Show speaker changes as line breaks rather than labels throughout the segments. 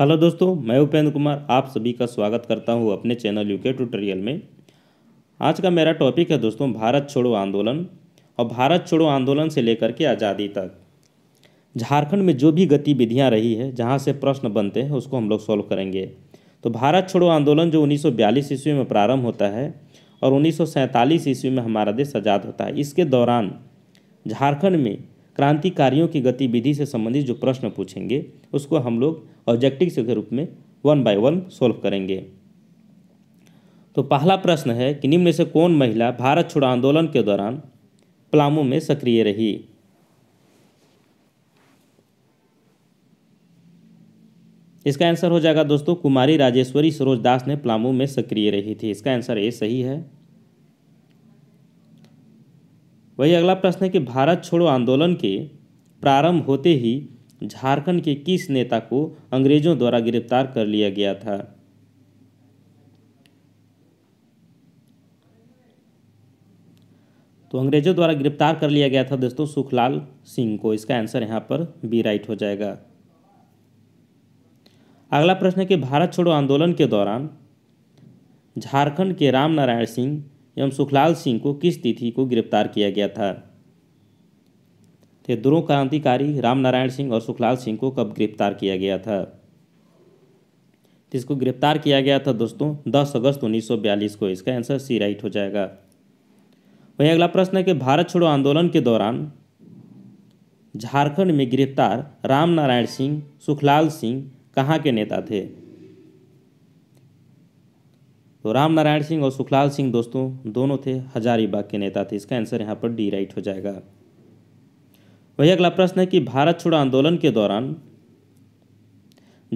hello दोस्तों मैं उपेंद्र कुमार आप सभी का स्वागत करता हूं अपने चैनल यूके ट्यूटोरियल में आज का मेरा टॉपिक है दोस्तों भारत छोड़ो आंदोलन और भारत छोड़ो आंदोलन से लेकर के आज़ादी तक झारखंड में जो भी गतिविधियां रही है जहां से प्रश्न बनते हैं उसको हम लोग सॉल्व करेंगे तो भारत छोड़ो आंदोलन जो उन्नीस ईस्वी में प्रारंभ होता है और उन्नीस ईस्वी में हमारा देश आज़ाद होता है इसके दौरान झारखंड में क्रांतिकारियों की गतिविधि से संबंधित जो प्रश्न पूछेंगे उसको हम लोग ऑब्जेक्टिव के रूप में वन बाय वन सॉल्व करेंगे तो पहला प्रश्न है कि निम्न से कौन महिला भारत छोड़ो आंदोलन के दौरान प्लामू में सक्रिय रही इसका आंसर हो जाएगा दोस्तों कुमारी राजेश्वरी सरोज दास ने प्लामू में सक्रिय रही थी इसका आंसर ए सही है वही अगला प्रश्न है कि भारत छोड़ो आंदोलन के प्रारंभ होते ही झारखंड के किस नेता को अंग्रेजों द्वारा गिरफ्तार कर लिया गया था तो अंग्रेजों द्वारा गिरफ्तार कर लिया गया था दोस्तों सुखलाल सिंह को इसका आंसर यहां पर बी राइट हो जाएगा अगला प्रश्न है कि भारत छोड़ो आंदोलन के दौरान झारखंड के रामनारायण सिंह एवं सुखलाल सिंह को किस तिथि को गिरफ्तार किया गया था दोनों क्रांतिकारी रामनारायण सिंह और सुखलाल सिंह को कब गिरफ्तार किया गया था इसको गिरफ्तार किया गया था दोस्तों 10 अगस्त 1942 को इसका आंसर सी राइट हो जाएगा वहीं अगला प्रश्न है कि भारत छोड़ो आंदोलन के दौरान झारखंड में गिरफ्तार रामनारायण सिंह सुखलाल सिंह कहाँ के नेता थे तो राम नारायण सिंह और सुखलाल सिंह दोस्तों दोनों थे हजारीबाग के नेता थे इसका आंसर यहाँ पर डी राइट हो जाएगा वही अगला प्रश्न है कि भारत छोड़ो आंदोलन के दौरान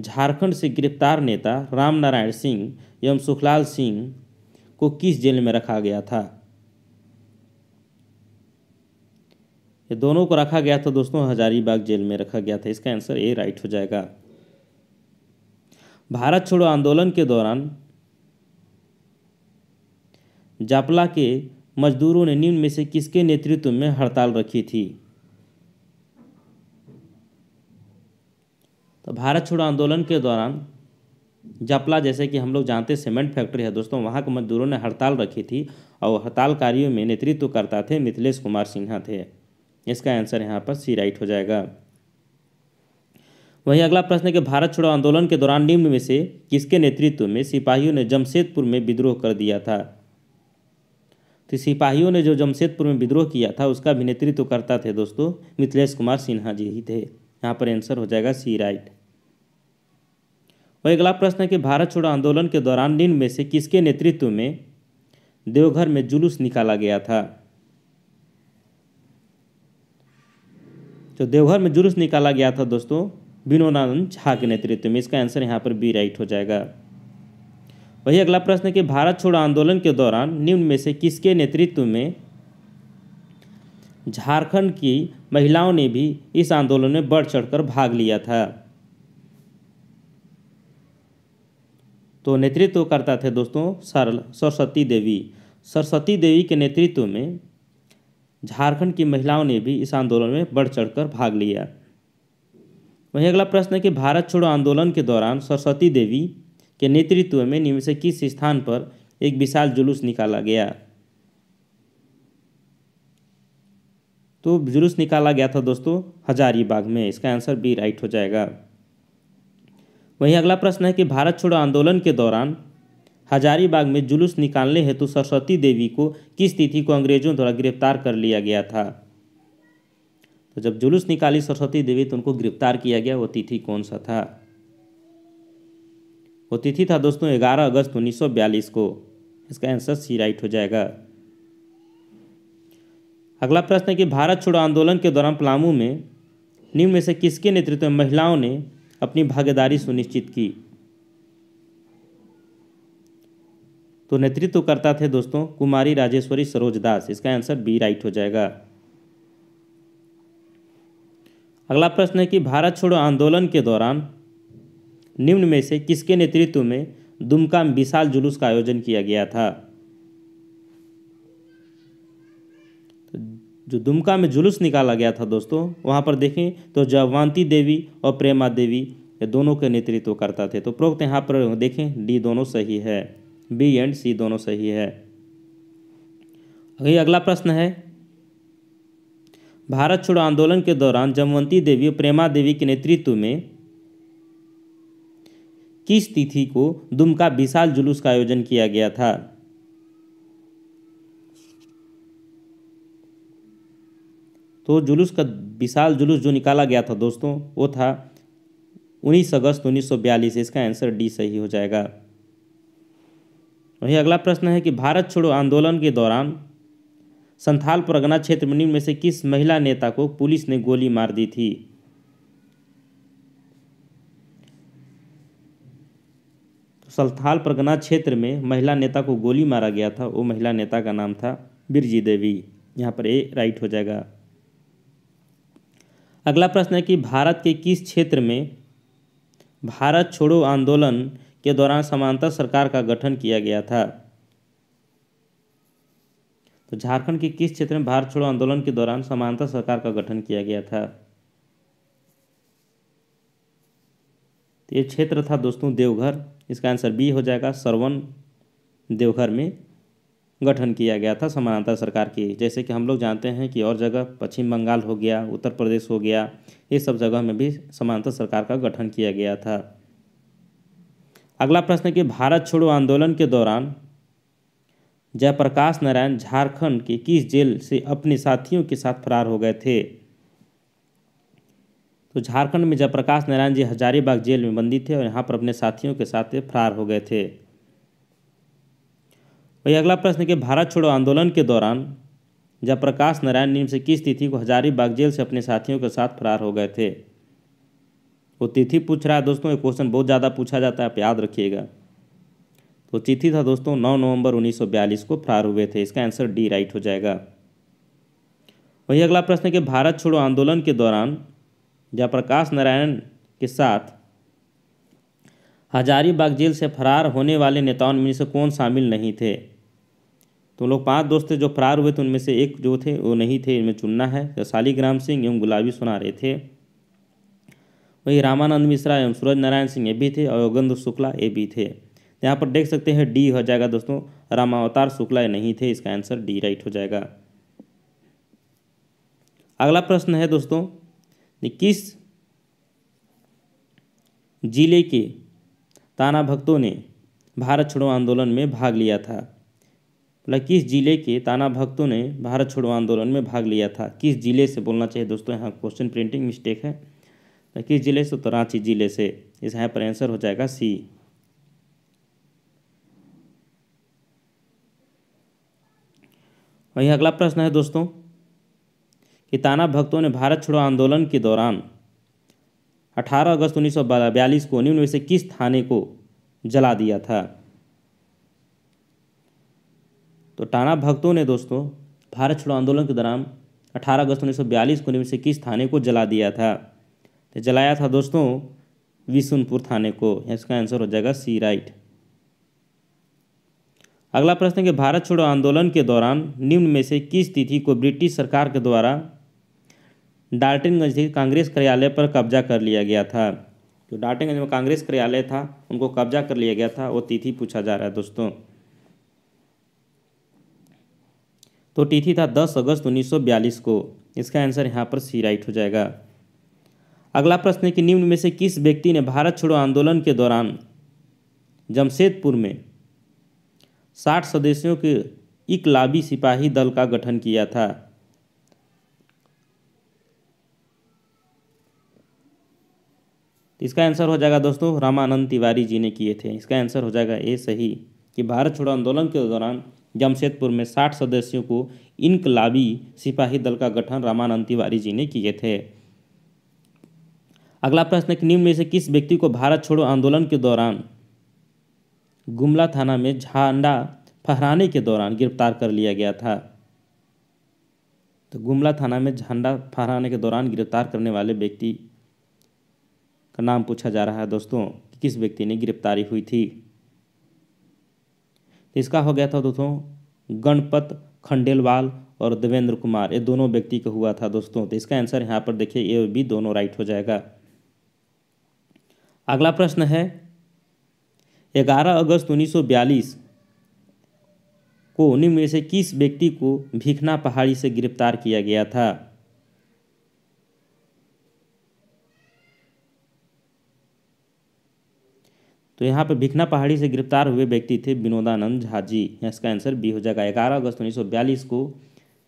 झारखंड से गिरफ्तार नेता राम नारायण सिंह एवं सुखलाल सिंह को किस जेल में रखा गया था ये दोनों को रखा गया था दोस्तों हजारीबाग जेल में रखा गया था इसका आंसर ए राइट हो जाएगा भारत छोड़ो आंदोलन के दौरान जापला के मजदूरों ने निम्न में से किसके नेतृत्व में हड़ताल रखी थी तो भारत छोड़ो आंदोलन के दौरान जापला जैसे कि हम लोग जानते सीमेंट फैक्ट्री है दोस्तों वहाँ के मजदूरों ने हड़ताल रखी थी और हड़तालकारियों में नेतृत्व करता थे मिथिलेश कुमार सिन्हा थे इसका आंसर यहाँ पर सी राइट हो जाएगा वहीं अगला प्रश्न है कि भारत छोड़ो आंदोलन के दौरान निम्न में से किसके नेतृत्व में सिपाहियों ने जमशेदपुर में विद्रोह कर दिया था तो सिपाहियों ने जो जमशेदपुर में विद्रोह किया था उसका भी नेतृत्व करता थे दोस्तों मिथिलेश कुमार सिन्हा जी ही थे यहाँ पर आंसर हो जाएगा सी राइट और अगला प्रश्न है कि भारत छोड़ो आंदोलन के दौरान निम्न में से किसके नेतृत्व में देवघर में जुलूस निकाला गया था तो देवघर में जुलूस निकाला गया था दोस्तों विनोदानंद झा के नेतृत्व में इसका आंसर यहाँ पर बी राइट हो जाएगा वही अगला प्रश्न कि भारत छोड़ो आंदोलन के दौरान निम्न में से किसके नेतृत्व में झारखंड की महिलाओं ने भी इस आंदोलन में बढ़ चढ़कर भाग लिया था तो नेतृत्व करता थे दोस्तों सर सरस्वती देवी सरस्वती देवी के नेतृत्व में झारखंड की महिलाओं ने भी इस आंदोलन में बढ़ चढ़कर भाग लिया वहीं अगला प्रश्न है कि भारत छोड़ो आंदोलन के दौरान सरस्वती देवी के नेतृत्व में निम्न से किस स्थान पर एक विशाल जुलूस निकाला गया तो जुलूस निकाला गया था दोस्तों हजारीबाग में इसका आंसर बी राइट हो जाएगा वहीं अगला प्रश्न है कि भारत छोड़ो आंदोलन के दौरान हजारीबाग में जुलूस निकालने हेतु सरस्वती देवी को किस तिथि को अंग्रेजों द्वारा गिरफ्तार कर लिया गया था तो जब जुलूस निकाली सरस्वती देवी तो उनको गिरफ्तार किया गया वो तिथि कौन सा था वो तिथि था दोस्तों 11 अगस्त 1942 को इसका आंसर सी राइट हो जाएगा अगला प्रश्न है कि भारत छोड़ो आंदोलन के दौरान पलामू में निम्न में से किसके नेतृत्व में महिलाओं ने अपनी भागीदारी सुनिश्चित की तो नेतृत्व करता थे दोस्तों कुमारी राजेश्वरी सरोज दास इसका आंसर बी राइट हो जाएगा अगला प्रश्न है कि भारत छोड़ो आंदोलन के दौरान निम्न में से किसके नेतृत्व में दुमका में विशाल जुलूस का आयोजन किया गया था तो जो दुमका में जुलूस निकाला गया था दोस्तों वहाँ पर देखें तो जवंती देवी और प्रेमा देवी ये दोनों के नेतृत्व करता थे तो प्रोक्त यहाँ पर देखें डी दोनों सही है बी एंड सी दोनों सही है अभी अगला प्रश्न है भारत छोड़ो आंदोलन के दौरान जमवंती देवी और प्रेमा देवी के नेतृत्व में किस तिथि को दुमका विशाल जुलूस का आयोजन किया गया था तो जुलूस का विशाल जुलूस जो निकाला गया था दोस्तों वो था 19 अगस्त 1942 इसका आंसर डी सही हो जाएगा वही अगला प्रश्न है कि भारत छोड़ो आंदोलन के दौरान संथाल परगना क्षेत्र में से किस महिला नेता को पुलिस ने गोली मार दी थी सलथाल परगना क्षेत्र में महिला नेता को गोली मारा गया था वो महिला नेता का नाम था बिरजी देवी यहाँ पर ए राइट हो जाएगा अगला प्रश्न है कि भारत के किस क्षेत्र में भारत छोड़ो आंदोलन के दौरान समानता सरकार का गठन किया गया था तो झारखंड के किस क्षेत्र में भारत छोड़ो आंदोलन के दौरान समानता सरकार का गठन किया गया था तो ये क्षेत्र था दोस्तों देवघर इसका आंसर बी हो जाएगा सरवन देवघर में गठन किया गया था समानांतर सरकार की जैसे कि हम लोग जानते हैं कि और जगह पश्चिम बंगाल हो गया उत्तर प्रदेश हो गया ये सब जगह में भी समानांतर सरकार का गठन किया गया था अगला प्रश्न कि भारत छोड़ो आंदोलन के दौरान जयप्रकाश नारायण झारखंड के किस जेल से अपने साथियों के साथ फरार हो गए थे तो झारखंड में जब प्रकाश नारायण जी हजारीबाग जेल में बंदी थे और यहाँ पर अपने साथियों के साथ फरार हो गए थे वही अगला प्रश्न कि भारत छोड़ो आंदोलन के दौरान जब प्रकाश नारायण नीम से किस तिथि को हजारीबाग जेल से अपने साथियों के साथ फरार हो गए थे वो तिथि पूछ रहा है दोस्तों ये क्वेश्चन बहुत ज़्यादा पूछा जाता है आप याद रखिएगा तो तिथि था दोस्तों 9 नवंबर 1942 को फरार हुए थे इसका आंसर डी राइट हो जाएगा वही अगला प्रश्न है कि भारत छोड़ो आंदोलन के दौरान जयप्रकाश नारायण के साथ हजारीबाग जेल से फरार होने वाले नेताओं में से कौन शामिल नहीं थे तो लोग पांच दोस्त थे जो फरार हुए थे तो उनमें से एक जो थे वो नहीं थे इनमें चुनना है तो शालीग्राम सिंह एवं गुलाबी सोनारे थे वही रामानंद मिश्रा एवं सूरज नारायण सिंह ये भी थे और योगेंद्र शुक्ला ये भी थे यहाँ पर देख सकते हैं डी हो जाएगा दोस्तों रामावतार शुक्ला ये नहीं थे इसका आंसर डी राइट हो जाएगा अगला प्रश्न है दोस्तों किस जिले के ताना भक्तों ने भारत छोड़ो आंदोलन में भाग लिया था मतलब किस जिले के ताना भक्तों ने भारत छोड़ो आंदोलन में भाग लिया था किस जिले से बोलना चाहिए दोस्तों यहाँ क्वेश्चन प्रिंटिंग मिस्टेक है तो किस जिले से तो रांची जिले से इस यहाँ पर आंसर हो जाएगा सी वही अगला प्रश्न है दोस्तों कि ताना भक्तों ने भारत छोड़ो आंदोलन के दौरान 18 अगस्त उन्नीस को निम्न में से किस थाने को जला दिया था तो टाना भक्तों ने दोस्तों भारत छोड़ो आंदोलन के दौरान 18 अगस्त उन्नीस को निम्न से किस थाने को जला दिया था तो जलाया था दोस्तों विशुनपुर थाने को इसका आंसर हो जाएगा सी राइट अगला प्रश्न है कि भारत छोड़ो आंदोलन के दौरान निम्न में से किस तिथि को ब्रिटिश सरकार के द्वारा डाल्टनगंज स्थित कांग्रेस कार्यालय पर कब्जा कर लिया गया था जो डाल्टनगंज में कांग्रेस कार्यालय था उनको कब्जा कर लिया गया था वो तिथि पूछा जा रहा है दोस्तों तो तिथि था 10 अगस्त 1942 को इसका आंसर यहाँ पर सी राइट हो जाएगा अगला प्रश्न है कि निम्न में से किस व्यक्ति ने भारत छोड़ो आंदोलन के दौरान जमशेदपुर में 60 सदस्यों के इकलाबी सिपाही दल का गठन किया था तो इसका आंसर हो जाएगा दोस्तों रामानंद तिवारी जी ने किए थे इसका आंसर हो जाएगा ए सही कि भारत छोड़ो आंदोलन के दौरान जमशेदपुर में साठ सदस्यों को इनकलाबी सिपाही दल का गठन रामानंद तिवारी जी ने किए थे अगला प्रश्न है कि निम्न में से किस व्यक्ति को भारत छोड़ो आंदोलन के दौरान गुमला थाना में झांडा फहराने के दौरान गिरफ्तार कर लिया गया था तो गुमला थाना में झंडा फहराने के दौरान गिरफ्तार करने वाले व्यक्ति का नाम पूछा जा रहा है दोस्तों कि किस व्यक्ति ने गिरफ्तारी हुई थी तो इसका हो गया था दोस्तों गणपत खंडेलवाल और देवेंद्र कुमार ये दोनों व्यक्ति का हुआ था दोस्तों तो इसका आंसर यहाँ पर देखिए ये भी दोनों राइट हो जाएगा अगला प्रश्न है 11 अगस्त 1942 को निम्न में से किस व्यक्ति को भीखना पहाड़ी से गिरफ्तार किया गया था तो यहाँ पे भिखना पहाड़ी से गिरफ्तार हुए व्यक्ति थे विनोदानंद झा जी इसका आंसर बी हो जाएगा ग्यारह अगस्त उन्नीस को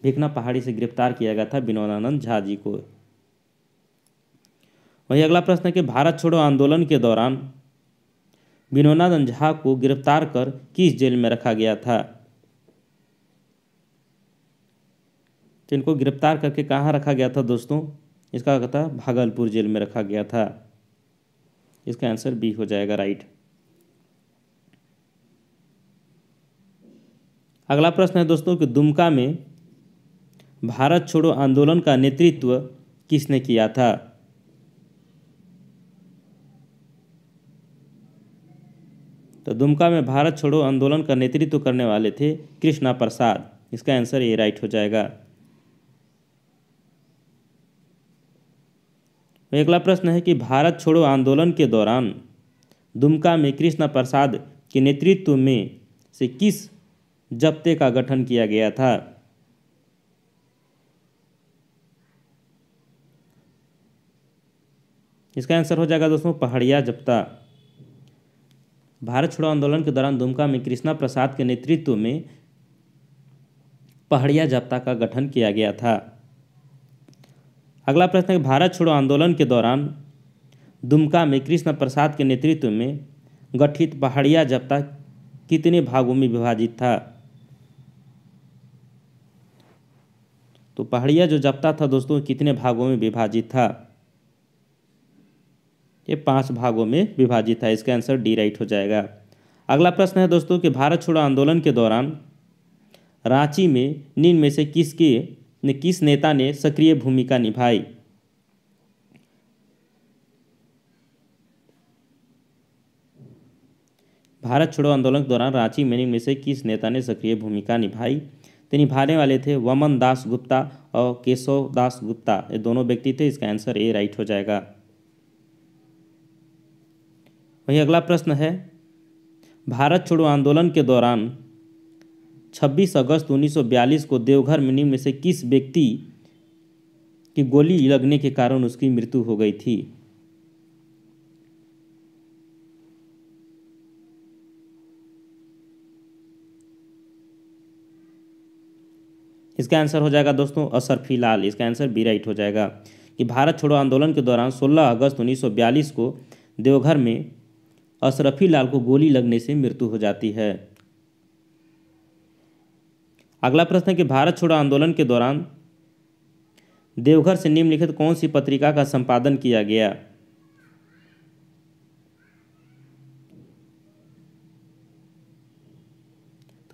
भिखना पहाड़ी से गिरफ्तार किया गया था विनोदानंद झा जी को वही अगला प्रश्न है कि भारत छोड़ो आंदोलन के दौरान विनोदानंद झा को गिरफ्तार कर किस जेल में रखा गया था तो इनको गिरफ्तार करके कहाँ रखा गया था दोस्तों इसका था भागलपुर जेल में रखा गया था इसका आंसर बी हो जाएगा राइट अगला प्रश्न है दोस्तों कि दुमका में भारत छोड़ो आंदोलन का नेतृत्व किसने किया था तो दुमका में भारत छोड़ो आंदोलन का नेतृत्व करने वाले थे कृष्णा प्रसाद इसका आंसर ये राइट हो जाएगा तो अगला प्रश्न है कि भारत छोड़ो आंदोलन के दौरान दुमका में कृष्णा प्रसाद के नेतृत्व में से किस जब्ते का गठन किया गया था इसका आंसर हो जाएगा दोस्तों पहाड़िया जब्ता भारत छोड़ो आंदोलन के दौरान दुमका में कृष्णा प्रसाद के नेतृत्व में पहाड़िया जप्ता का गठन किया गया था अगला प्रश्न है भारत छोड़ो आंदोलन के दौरान दुमका में कृष्ण प्रसाद के नेतृत्व में गठित पहाड़िया जप्ता कितने भागों में विभाजित था तो पहाड़िया जो जपता था दोस्तों कितने भागों में विभाजित था ये पांच भागों में विभाजित था इसका आंसर डी राइट हो जाएगा अगला प्रश्न है दोस्तों कि भारत छोड़ो आंदोलन के दौरान रांची में निम्न में से किसके ने किस नेता ने सक्रिय भूमिका निभाई भारत छोड़ो आंदोलन के दौरान रांची में निम्न में से किस नेता ने सक्रिय भूमिका निभाई भाने वाले थे वमन दास गुप्ता और केशव दास गुप्ता ये दोनों व्यक्ति थे इसका आंसर ए राइट हो जाएगा वहीं अगला प्रश्न है भारत छोड़ो आंदोलन के दौरान 26 अगस्त 1942 को देवघर में निम्न से किस व्यक्ति की गोली लगने के कारण उसकी मृत्यु हो गई थी इसका आंसर हो जाएगा दोस्तों असर लाल इसका आंसर बी राइट हो जाएगा कि भारत छोड़ो आंदोलन के दौरान 16 अगस्त 1942 को देवघर में अशरफी लाल को गोली लगने से मृत्यु हो जाती है अगला प्रश्न है कि भारत छोड़ो आंदोलन के दौरान देवघर से निम्नलिखित कौन सी पत्रिका का संपादन किया गया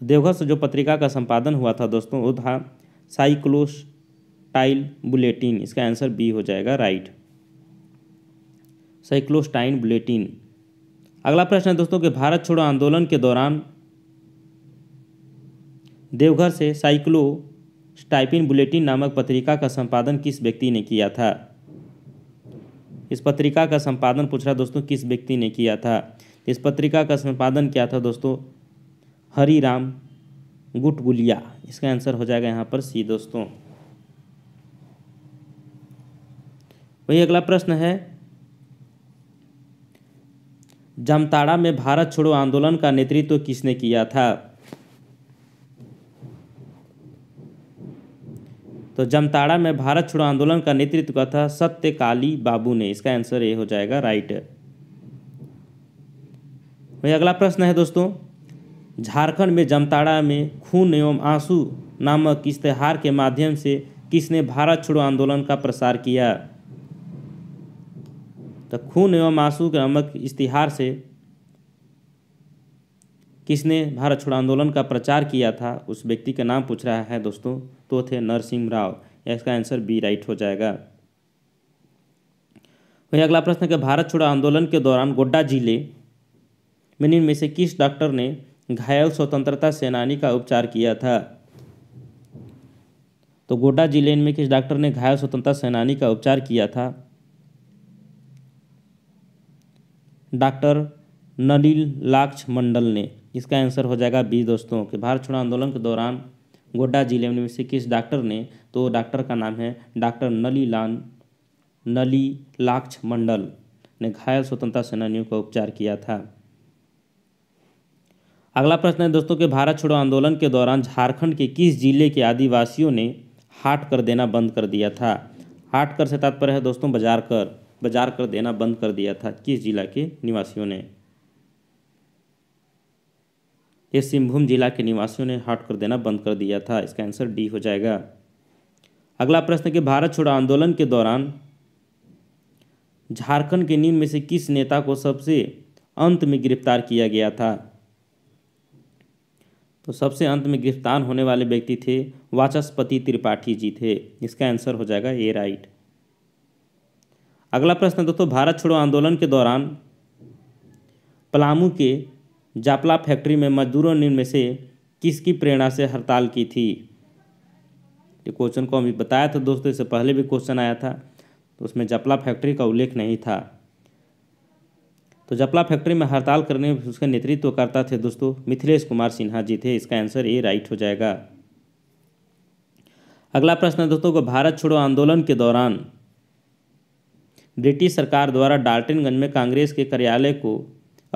देवघर से जो पत्रिका का संपादन हुआ था दोस्तों वो था साइक्लोस्टाइल बुलेटिन इसका आंसर बी हो जाएगा राइट साइक्लोस्टाइन बुलेटिन अगला प्रश्न है दोस्तों कि भारत छोड़ो आंदोलन के दौरान देवघर से साइक्लो स्टाइपिन बुलेटिन नामक पत्रिका का संपादन किस व्यक्ति ने किया था इस पत्रिका का संपादन पूछ रहा दोस्तों किस व्यक्ति ने किया था इस पत्रिका का संपादन किया था दोस्तों हरी राम गुटगुलिया इसका आंसर हो जाएगा यहाँ पर सी दोस्तों वही अगला प्रश्न है जमताड़ा में भारत छोड़ो आंदोलन का नेतृत्व तो किसने किया था तो जमताड़ा में भारत छोड़ो आंदोलन का नेतृत्व का था सत्यकाली बाबू ने इसका आंसर ये हो जाएगा राइट वही अगला प्रश्न है दोस्तों झारखंड में जमताड़ा में खून एवं आंसू नामक इश्तेहार के माध्यम से किसने भारत छोड़ो आंदोलन का प्रसार किया तो खून एवं आंसू के नामक इश्तहार से किसने भारत छोड़ो आंदोलन का प्रचार किया था उस व्यक्ति का नाम पूछ रहा है दोस्तों तो थे नरसिंह राव इसका आंसर बी राइट हो जाएगा वही अगला प्रश्न है कि भारत छोड़ो आंदोलन के दौरान गोड्डा जिले में निम्न में से किस डॉक्टर ने घायल स्वतंत्रता सेनानी का उपचार किया था तो गोड्डा जिले में किस डॉक्टर ने घायल स्वतंत्रता सेनानी का उपचार किया था डॉक्टर नलील लाक्ष मंडल ने इसका आंसर हो जाएगा बी दोस्तों के भारत छोड़ो आंदोलन के दौरान गोड्डा जिले में से किस डॉक्टर ने तो डॉक्टर का नाम है डॉक्टर नलीलान नली लाक्ष मंडल ने घायल स्वतंत्रता सेनानियों का उपचार किया था अगला प्रश्न है दोस्तों के भारत छोड़ो आंदोलन के दौरान झारखंड के किस जिले के आदिवासियों ने हाट कर देना बंद कर दिया था हाट कर से तात्पर्य है दोस्तों बाजार कर बाजार कर देना बंद कर दिया था किस जिला के निवासियों ने ये सिंहभूम जिला के निवासियों ने हाट कर देना बंद कर दिया था इसका आंसर डी हो जाएगा अगला प्रश्न कि भारत छोड़ो आंदोलन के दौरान झारखंड के निम्न में से किस नेता को सबसे अंत में गिरफ्तार किया गया था तो सबसे अंत में गिरफ्तार होने वाले व्यक्ति थे वाचस्पति त्रिपाठी जी थे इसका आंसर हो जाएगा ए राइट अगला प्रश्न दोस्तों भारत छोड़ो आंदोलन के दौरान पलामू के जापला फैक्ट्री में मजदूरों ने में से किसकी प्रेरणा से हड़ताल की थी ये क्वेश्चन को हम बताया था दोस्तों इससे पहले भी क्वेश्चन आया था तो उसमें जपला फैक्ट्री का उल्लेख नहीं था तो जपला फैक्ट्री में हड़ताल करने में उसका नेतृत्व करता थे दोस्तों मिथिलेश कुमार सिन्हा जी थे इसका आंसर ए राइट हो जाएगा अगला प्रश्न है दोस्तों को भारत छोड़ो आंदोलन के दौरान ब्रिटिश सरकार द्वारा डाल्टनगंज में कांग्रेस के कार्यालय को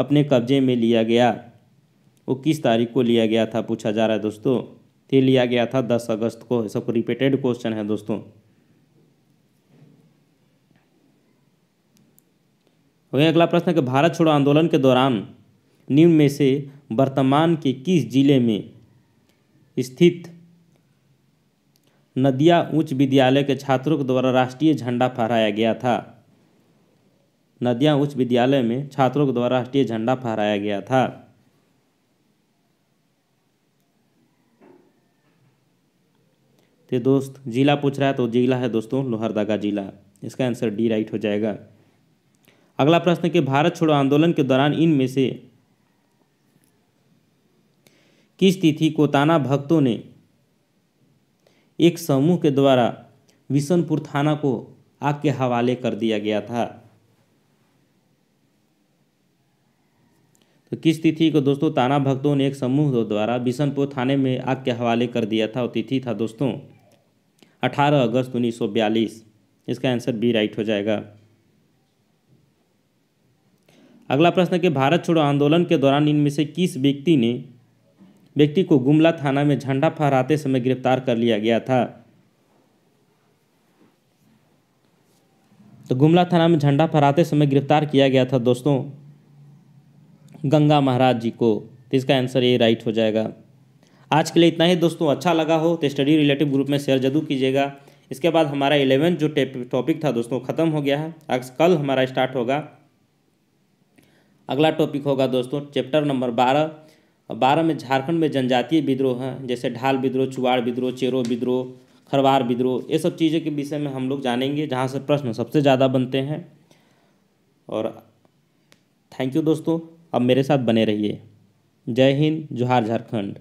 अपने कब्जे में लिया गया वो किस तारीख को लिया गया था पूछा जा रहा है दोस्तों ये लिया गया था दस अगस्त को सबको रिपीटेड क्वेश्चन है दोस्तों वहीं अगला प्रश्न है कि भारत छोड़ो आंदोलन के दौरान निम्न में से वर्तमान के किस जिले में स्थित नदिया उच्च विद्यालय के छात्रों के द्वारा राष्ट्रीय झंडा फहराया गया था नदिया उच्च विद्यालय में छात्रों के द्वारा राष्ट्रीय झंडा फहराया गया था तो दोस्त जिला पूछ रहा है तो जिला है दोस्तों लोहरदगा जिला इसका आंसर डी राइट हो जाएगा अगला प्रश्न कि भारत छोड़ो आंदोलन के दौरान इनमें से किस तिथि को ताना भक्तों ने एक समूह के द्वारा विशनपुर थाना को आग के हवाले कर दिया गया था तो किस तिथि को दोस्तों ताना भक्तों ने एक समूह द्वारा बिशनपुर थाने में आग के हवाले कर दिया था और तिथि था दोस्तों 18 अगस्त 1942 इसका आंसर बी राइट हो जाएगा अगला प्रश्न कि भारत छोड़ो आंदोलन के दौरान इनमें से किस व्यक्ति ने व्यक्ति को गुमला थाना में झंडा फहराते समय गिरफ्तार कर लिया गया था तो गुमला थाना में झंडा फहराते समय गिरफ्तार किया गया था दोस्तों गंगा महाराज जी को तो इसका आंसर ये राइट हो जाएगा आज के लिए इतना ही दोस्तों अच्छा लगा हो तो स्टडी रिलेटिव ग्रुप में शेयर जरूर कीजिएगा इसके बाद हमारा इलेवेंथ जो टॉपिक था दोस्तों ख़त्म हो गया है आज कल हमारा स्टार्ट होगा अगला टॉपिक होगा दोस्तों चैप्टर नंबर बारह बारह में झारखंड में जनजातीय विद्रोह हैं जैसे ढाल विद्रोह चुवाड़ विद्रोह चेरो विद्रोह खरवार विद्रोह ये सब चीज़ों के विषय में हम लोग जानेंगे जहाँ से प्रश्न सबसे ज़्यादा बनते हैं और थैंक यू दोस्तों अब मेरे साथ बने रहिए जय हिंद जोहार झारखंड